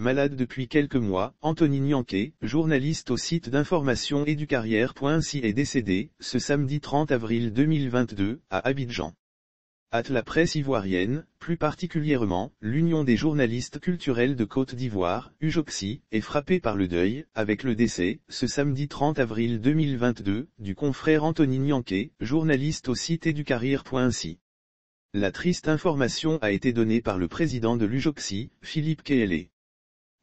Malade depuis quelques mois, Anthony Nyanke, journaliste au site d'information éducarrière.si est décédé, ce samedi 30 avril 2022, à Abidjan. At la presse ivoirienne, plus particulièrement, l'Union des journalistes culturels de Côte d'Ivoire, Ujoxy, est frappée par le deuil, avec le décès, ce samedi 30 avril 2022, du confrère Anthony Nyanke, journaliste au site éducarrière.si. La triste information a été donnée par le président de l'Ujoxi, Philippe kélé.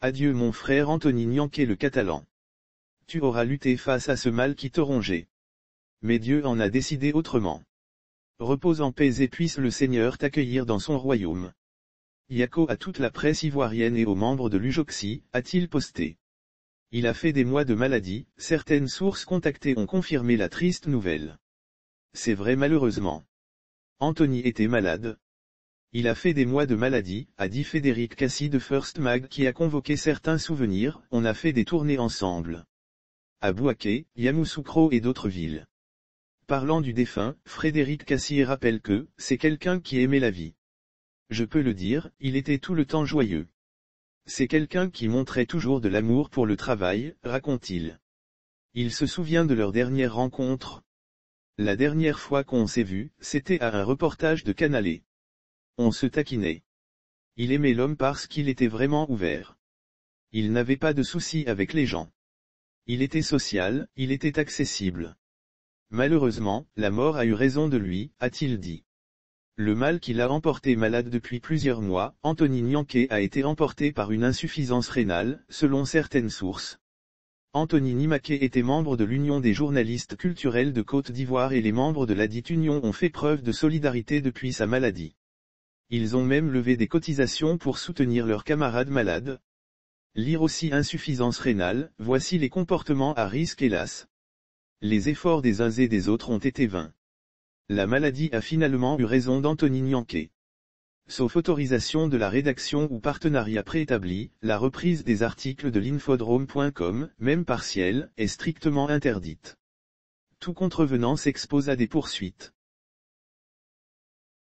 Adieu mon frère Anthony Nyanke le Catalan. Tu auras lutté face à ce mal qui te rongeait. Mais Dieu en a décidé autrement. Repose en paix et puisse le Seigneur t'accueillir dans son royaume. Yako à toute la presse ivoirienne et aux membres de l'Ujoxi, a-t-il posté. Il a fait des mois de maladie, certaines sources contactées ont confirmé la triste nouvelle. C'est vrai malheureusement. Anthony était malade, il a fait des mois de maladie, a dit Frédéric Cassie de First Mag qui a convoqué certains souvenirs, on a fait des tournées ensemble. À Bouaké, Yamoussoukro et d'autres villes. Parlant du défunt, Frédéric Cassie rappelle que, c'est quelqu'un qui aimait la vie. Je peux le dire, il était tout le temps joyeux. C'est quelqu'un qui montrait toujours de l'amour pour le travail, raconte-t-il. Il se souvient de leur dernière rencontre. La dernière fois qu'on s'est vu, c'était à un reportage de Canalé. On se taquinait. Il aimait l'homme parce qu'il était vraiment ouvert. Il n'avait pas de soucis avec les gens. Il était social, il était accessible. Malheureusement, la mort a eu raison de lui, a-t-il dit. Le mal qu'il a emporté malade depuis plusieurs mois, Anthony Nianke a été emporté par une insuffisance rénale, selon certaines sources. Anthony Nimaquet était membre de l'Union des journalistes culturels de Côte d'Ivoire et les membres de dite union ont fait preuve de solidarité depuis sa maladie. Ils ont même levé des cotisations pour soutenir leurs camarades malades. Lire aussi insuffisance rénale, voici les comportements à risque hélas. Les efforts des uns et des autres ont été vains. La maladie a finalement eu raison d'Anthony Nyanke. Sauf autorisation de la rédaction ou partenariat préétabli, la reprise des articles de l'infodrome.com, même partielle, est strictement interdite. Tout contrevenant s'expose à des poursuites.